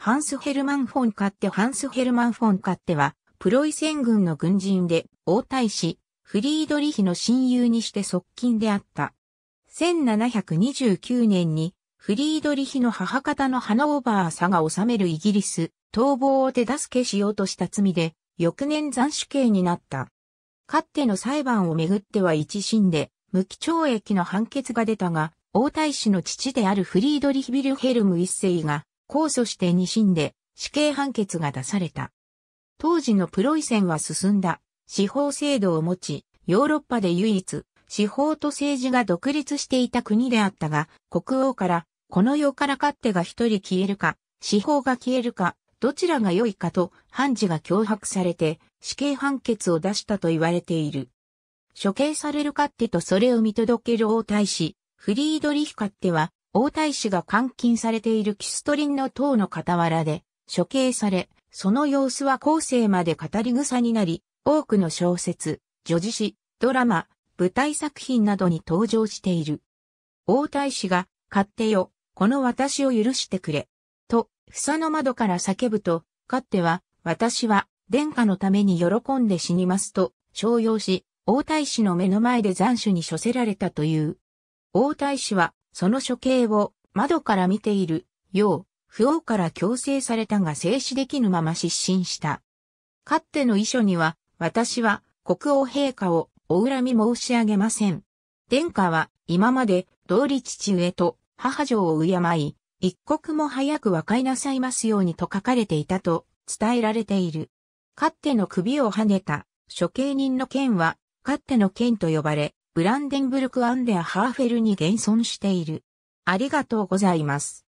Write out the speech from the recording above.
ハンス・ヘルマン・フォンカッテハンス・ヘルマン・フォンカッテは、プロイセン軍の軍人で、王太子、フリードリヒの親友にして側近であった。1729年に、フリードリヒの母方のハノーバー佐が治めるイギリス、逃亡を手助けしようとした罪で、翌年斬首刑になった。かっての裁判をめぐっては一審で、無期懲役の判決が出たが、王太子の父であるフリードリヒビルヘルム一世が、控訴して2審で死刑判決が出された。当時のプロイセンは進んだ司法制度を持ち、ヨーロッパで唯一司法と政治が独立していた国であったが、国王からこの世から勝手が一人消えるか、司法が消えるか、どちらが良いかと判事が脅迫されて死刑判決を出したと言われている。処刑される勝手とそれを見届ける王大使、フリードリヒ勝手は王太子が監禁されているキストリンの塔の傍らで処刑され、その様子は後世まで語り草になり、多くの小説、女事詩、ドラマ、舞台作品などに登場している。王太子が、勝ってよ、この私を許してくれ。と、房の窓から叫ぶと、勝っては、私は、殿下のために喜んで死にますと、商用し、王太子の目の前で斬首に処せられたという。王太子は、その処刑を窓から見ている、よう、不王から強制されたが静止できぬまま失神した。かっての遺書には、私は国王陛下をお恨み申し上げません。殿下は今まで道理父上と母上を敬い、一刻も早く和解なさいますようにと書かれていたと伝えられている。かっての首をはねた処刑人の剣は、かっての剣と呼ばれ、ブランデンブルク・アンデア・ハーフェルに現存している。ありがとうございます。